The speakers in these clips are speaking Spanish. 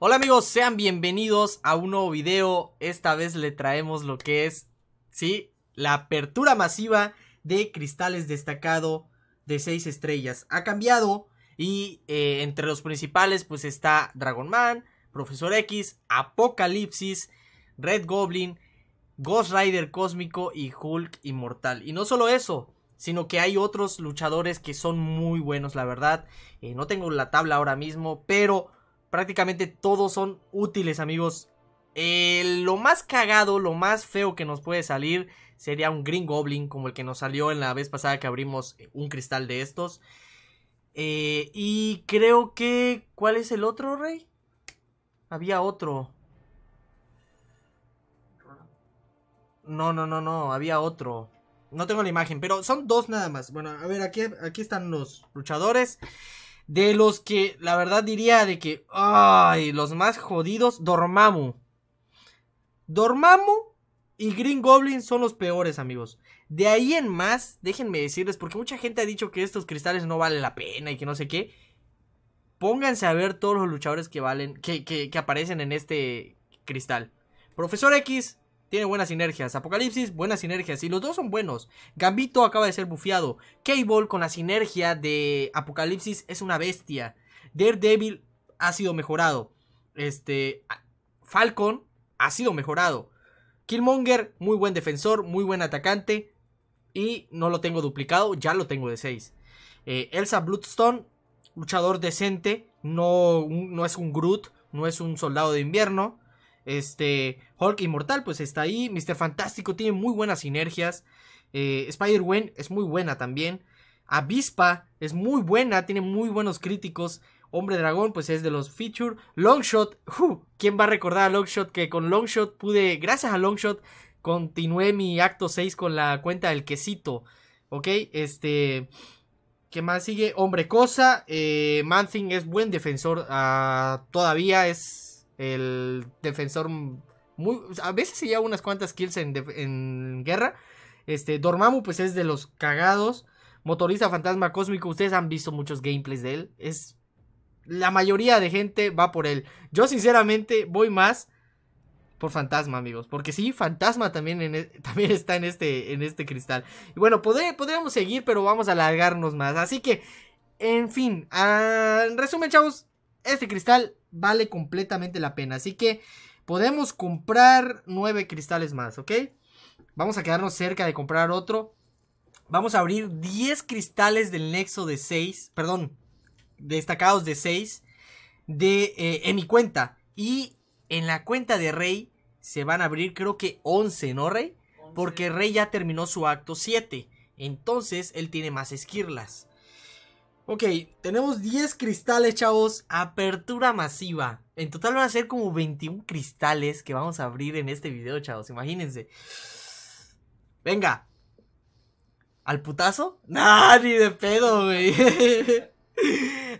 Hola amigos, sean bienvenidos a un nuevo video. Esta vez le traemos lo que es, sí, la apertura masiva de cristales destacado de 6 estrellas. Ha cambiado y eh, entre los principales pues está Dragon Man, Profesor X, Apocalipsis, Red Goblin, Ghost Rider Cósmico y Hulk Inmortal. Y no solo eso, sino que hay otros luchadores que son muy buenos, la verdad. Eh, no tengo la tabla ahora mismo, pero prácticamente todos son útiles, amigos. lo más cagado, lo más feo que nos puede salir sería un Green Goblin, como el que nos salió en la vez pasada que abrimos eh, un cristal de estos. Eh, y creo que... ¿Cuál es el otro, Rey? Había otro. No, no, no, no, había otro. No tengo la imagen, pero son dos nada más. Bueno, a ver, aquí, aquí están los luchadores. De los que, la verdad diría de que, ay, los más jodidos, Dormamo Dormamo y Green Goblin son los peores, amigos. De ahí en más, déjenme decirles, porque mucha gente ha dicho que estos cristales no valen la pena y que no sé qué. Pónganse a ver todos los luchadores que valen, que aparecen en este cristal. Profesor X, tiene buenas sinergias. Apocalipsis, buenas sinergias. Y los dos son buenos. Gambito acaba de ser Bufiado, Cable con la sinergia de Apocalipsis es una bestia. Daredevil ha sido mejorado. Este. Falcon ha sido mejorado. Killmonger, muy buen defensor, muy buen atacante. Y no lo tengo duplicado, ya lo tengo de 6. Eh, Elsa Bloodstone, luchador decente. No, no es un Groot, no es un soldado de invierno. Este, Hulk Inmortal, pues está ahí. Mr. Fantástico tiene muy buenas sinergias. Eh, spider man es muy buena también. Avispa es muy buena, tiene muy buenos críticos. Hombre Dragón, pues es de los feature. Longshot, ¿quién va a recordar a Longshot? Que con Longshot pude, gracias a Longshot, continué mi acto 6 con la cuenta del quesito. ¿Ok? Este. ¿Qué más sigue? Hombre Cosa. Eh, Manthing es buen defensor. Ah, todavía es el defensor muy, a veces se lleva unas cuantas kills en, guerra. Este, Dormammu pues es de los cagados. Motorista Fantasma Cósmico, ustedes han visto muchos gameplays de él. Es la mayoría de gente va por él. Yo sinceramente voy más por Fantasma, amigos, porque sí, Fantasma también, e-, también está en este, en este cristal. Y bueno, podríamos seguir, pero vamos a alargarnos más. Así que, en fin, ah, en resumen, chavos, este cristal vale completamente la pena. Así que podemos comprar nueve cristales más, ¿ok? Vamos a quedarnos cerca de comprar otro. Vamos a abrir 10 cristales del nexo de 6, perdón, destacados de 6 de, eh, en mi cuenta. Y en la cuenta de Rey se van a abrir creo que 11, ¿no, Rey? Porque Rey ya terminó su acto 7. Entonces él tiene más esquirlas. Ok, tenemos 10 cristales, chavos. Apertura masiva. En total van a ser como 21 cristales que vamos a abrir en este video, chavos. Imagínense. Venga. ¿Al putazo? Nah, ni de pedo, güey.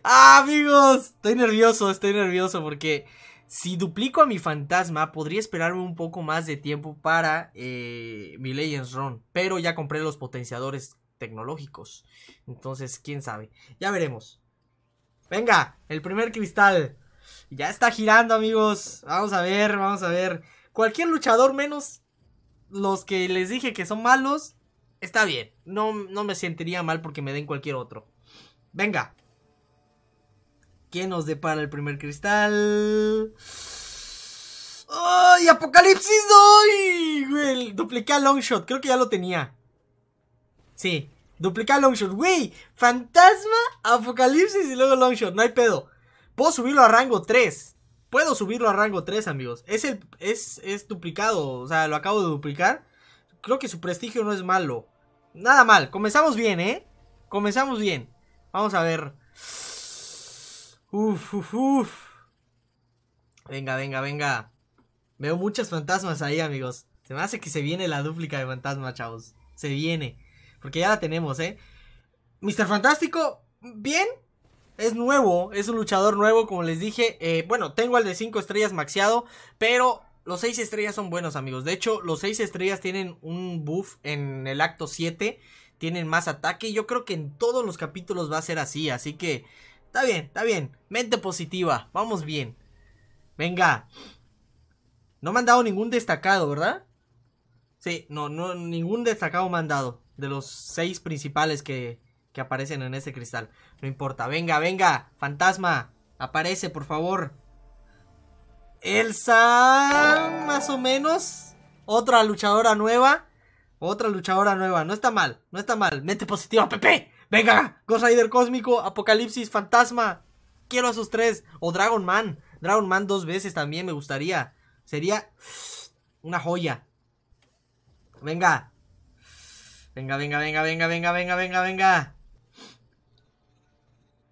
ah, amigos. Estoy nervioso, estoy nervioso porque... Si duplico a mi fantasma, podría esperarme un poco más de tiempo para eh, mi Legends Run. Pero ya compré los potenciadores tecnológicos. Entonces, quién sabe. Ya veremos. Venga, el primer cristal. Ya está girando, amigos. Vamos a ver, vamos a ver. Cualquier luchador menos los que les dije que son malos. Está bien. No, no me sentiría mal porque me den cualquier otro. Venga. ¿Quién nos depara el primer cristal? ¡Ay, Apocalipsis! ¡Ay! Dupliqué a Longshot. Creo que ya lo tenía. Sí, duplicar Longshot. Güey, Fantasma, Apocalipsis y luego Longshot. No hay pedo. Puedo subirlo a rango 3. Puedo subirlo a rango 3, amigos. Es, el, es, duplicado. O sea, lo acabo de duplicar. Creo que su prestigio no es malo. Nada mal. Comenzamos bien, ¿eh? Comenzamos bien. Vamos a ver. Uf, uf, uf. Venga, venga, venga. Veo muchas fantasmas ahí, amigos. Se me hace que se viene la dúplica de fantasma, chavos. Se viene. Porque ya la tenemos, ¿eh? Mr. Fantástico, bien. Es nuevo, es un luchador nuevo, como les dije. Eh, bueno, tengo al de 5 estrellas Maxiado, pero los 6 estrellas son buenos, amigos. De hecho, los 6 estrellas tienen un buff en el acto 7. Tienen más ataque. yo creo que en todos los capítulos va a ser así. Así que, está bien, está bien. Mente positiva, vamos bien. Venga. No me han dado ningún destacado, ¿verdad? Sí, no, no, ningún destacado me han dado de los seis principales que, que aparecen en este cristal. No importa. Venga, venga, fantasma. Aparece, por favor. Elsa, más o menos. Otra luchadora nueva. Otra luchadora nueva. No está mal, no está mal. ¡Mete positiva, Pepe. Venga, Ghost Rider Cósmico, Apocalipsis, Fantasma. Quiero a sus tres. O Dragon Man. Dragon Man dos veces también me gustaría. Sería una joya. Venga, Venga, venga, venga, venga, venga, venga, venga, venga.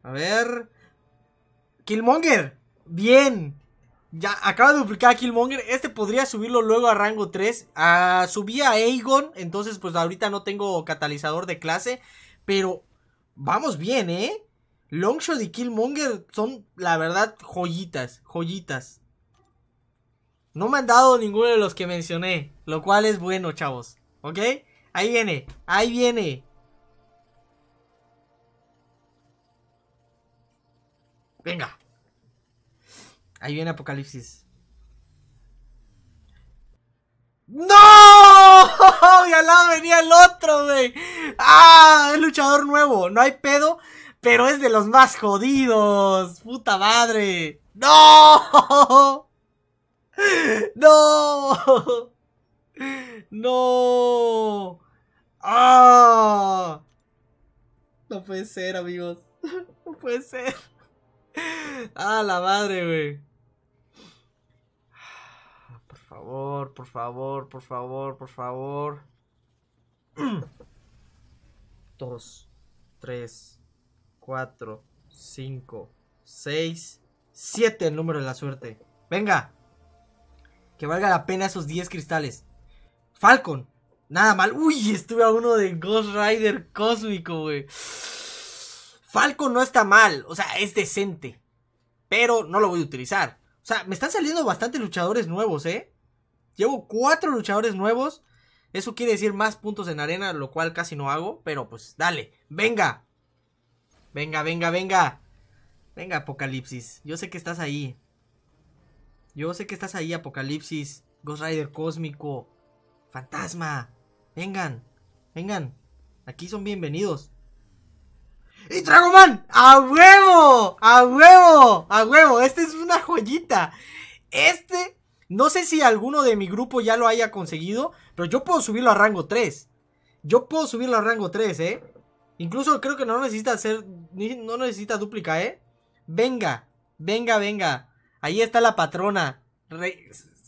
A ver. Killmonger. Bien. Ya acaba de duplicar a Killmonger. Este podría subirlo luego a rango 3. Ah, subí a Aegon. Entonces, pues ahorita no tengo catalizador de clase. Pero vamos bien, ¿eh? Longshot y Killmonger son, la verdad, joyitas. Joyitas. No me han dado ninguno de los que mencioné. Lo cual es bueno, chavos. ¿Ok? Ahí viene, ahí viene. Venga. Ahí viene Apocalipsis. ¡No! Y al lado venía el otro, güey. ¡Ah! ¡El luchador nuevo. No hay pedo, pero es de los más jodidos. ¡Puta madre! ¡No! ¡No! ¡No! ¡Ah! No puede ser, amigos. No puede ser. ¡Ah, la madre, güey! Por favor, por favor, por favor, por favor. Dos, tres, cuatro, cinco, seis, siete. El número de la suerte. ¡Venga! Que valga la pena esos 10 cristales. Falcon, Nada mal. Uy, estuve a uno de Ghost Rider cósmico, güey. Falco no está mal. O sea, es decente. Pero no lo voy a utilizar. O sea, me están saliendo bastantes luchadores nuevos, ¿eh? Llevo cuatro luchadores nuevos. Eso quiere decir más puntos en arena, lo cual casi no hago. Pero pues, dale. Venga. Venga, venga, venga. Venga, Apocalipsis. Yo sé que estás ahí. Yo sé que estás ahí, Apocalipsis. Ghost Rider Cósmico. Fantasma. Vengan, vengan. Aquí son bienvenidos. ¡Y Dragoman! ¡A huevo! ¡A huevo! ¡A huevo! Este es una joyita. Este, no sé si alguno de mi grupo ya lo haya conseguido, pero yo puedo subirlo a rango 3. Yo puedo subirlo a rango 3, ¿eh? Incluso creo que no necesita hacer, no necesita duplica, ¿eh? Venga, venga, venga. Ahí está la patrona.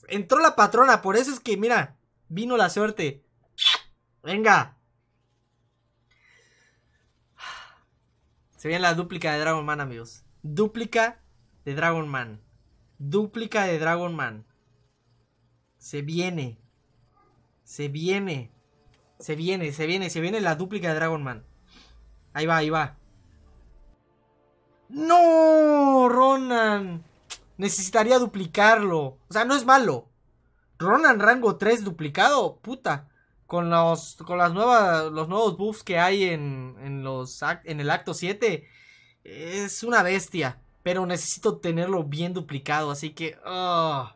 Entró la patrona, por eso es que, mira, vino la suerte. Venga. Se viene la dúplica de Dragon Man, amigos. Dúplica de Dragon Man. Dúplica de Dragon Man. Se viene. Se viene. Se viene, se viene, se viene la dúplica de Dragon Man. Ahí va, ahí va. ¡No! Ronan. Necesitaría duplicarlo. O sea, no es malo. Ronan rango 3 duplicado. Puta con los con las nuevas los nuevos buffs que hay en, en los en el acto 7 es una bestia, pero necesito tenerlo bien duplicado, así que ah.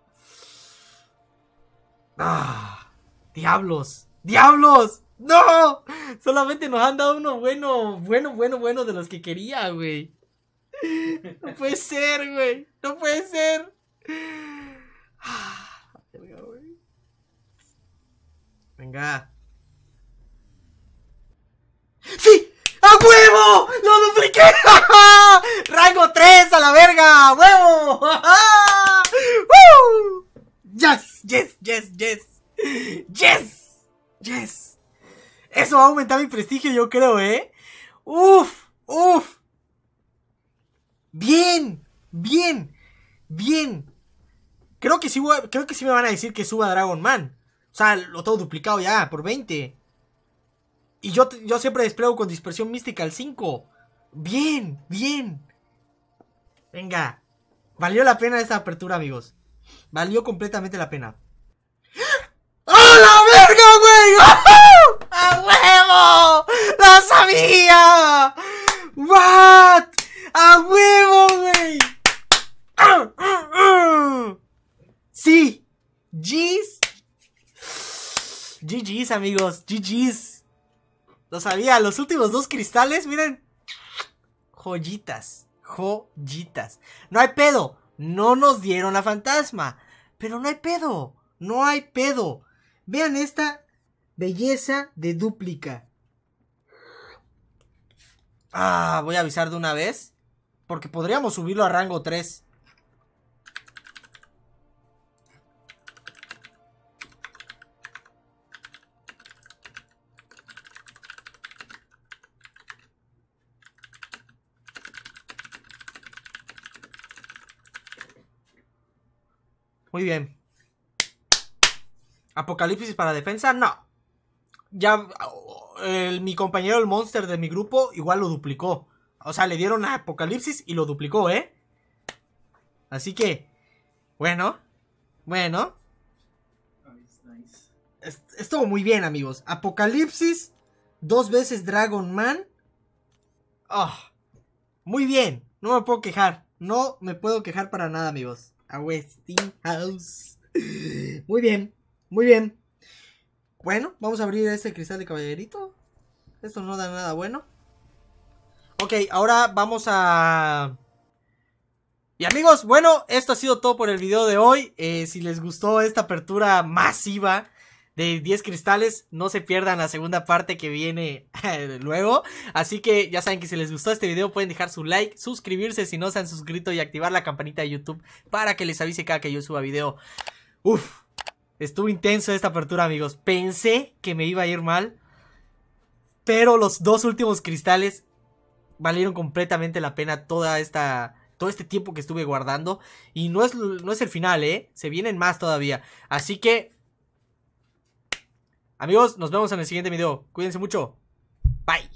Ah, diablos, diablos. ¡No! Solamente nos han dado uno bueno, bueno, bueno, bueno de los que quería, güey. No puede ser, güey. No puede ser. Ah. Venga. ¡Sí! ¡A huevo! ¡Lo dupliqué! ¡Rango 3 a la verga! ¡A huevo! ¡Woo! ¡Yes! ¡Yes! ¡Yes! ¡Yes! ¡Yes! ¡Yes! Eso va a aumentar mi prestigio, yo creo, ¿eh? ¡Uf! ¡Uf! ¡Bien! ¡Bien! ¡Bien! Creo que sí, creo que sí me van a decir que suba Dragon Man. O sea, lo tengo duplicado ya, por 20. Y yo, yo siempre Desplego con dispersión mística al 5. Bien, bien. Venga. Valió la pena esta apertura, amigos. Valió completamente la pena. ¡Ah! ¡A la verga, güey! ¡A huevo! ¡Lo sabía! ¡What! ¡A huevo, güey! ¡Ah! ¡Ah! ¡Sí! GG's, amigos. GG's. Lo sabía. Los últimos dos cristales, miren. Joyitas. Joyitas. No hay pedo. No nos dieron a fantasma. Pero no hay pedo. No hay pedo. Vean esta belleza de dúplica. Ah, voy a avisar de una vez. Porque podríamos subirlo a rango 3. Muy bien. Apocalipsis para defensa, no. Ya mi compañero el monster de mi grupo igual lo duplicó. O sea, le dieron a Apocalipsis y lo duplicó, ¿eh? Así que, bueno, bueno. Estuvo muy bien, amigos. Apocalipsis, dos veces Dragon Man. Ah, muy bien, no me puedo quejar. No me puedo quejar para nada, amigos. A Westinghouse. Muy bien, muy bien. Bueno, vamos a abrir este cristal de caballerito. Esto no da nada bueno. Ok, ahora vamos a... Y amigos, bueno, esto ha sido todo por el video de hoy. Eh, si les gustó esta apertura masiva de 10 cristales. No se pierdan la segunda parte que viene luego. Así que ya saben que si les gustó este video pueden dejar su like, suscribirse si no se han suscrito y activar la campanita de YouTube para que les avise cada que yo suba video. Uf, estuvo intenso esta apertura amigos. Pensé que me iba a ir mal. Pero los dos últimos cristales valieron completamente la pena toda esta todo este tiempo que estuve guardando. Y no es, no es el final, ¿eh? Se vienen más todavía. Así que Amigos, nos vemos en el siguiente video. Cuídense mucho. Bye.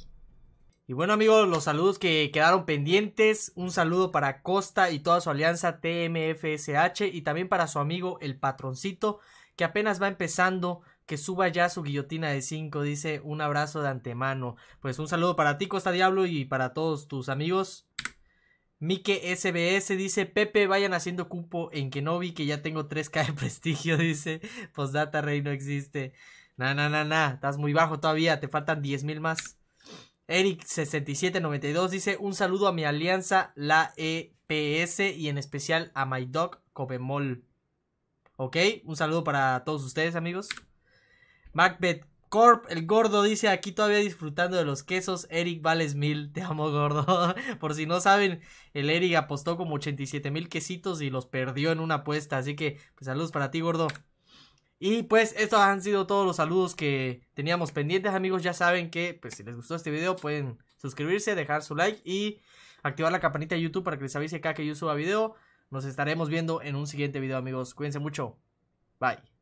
Y bueno amigos, los saludos que quedaron pendientes, un saludo para Costa y toda su alianza TMFSH y también para su amigo el patroncito que apenas va empezando, que suba ya su guillotina de 5, dice un abrazo de antemano. Pues un saludo para ti Costa Diablo y para todos tus amigos. Mike SBS dice, Pepe, vayan haciendo cupo en Kenobi que ya tengo 3K de prestigio, dice, Postdata Rey no existe. Nah, nah, nah, nah. Estás muy bajo todavía. Te faltan 10.000 más. Eric6792 dice: Un saludo a mi alianza, la EPS, y en especial a my dog Cobemol. Ok, un saludo para todos ustedes, amigos. Macbeth Corp, el gordo, dice aquí todavía disfrutando de los quesos. Eric vales mil, te amo, gordo. Por si no saben, el Eric apostó como 87 mil quesitos y los perdió en una apuesta. Así que, pues, saludos para ti, gordo. Y pues estos han sido todos los saludos que teníamos pendientes, amigos. Ya saben que pues si les gustó este video pueden suscribirse, dejar su like y activar la campanita de YouTube para que les avise cada que yo suba video. Nos estaremos viendo en un siguiente video, amigos. Cuídense mucho. Bye.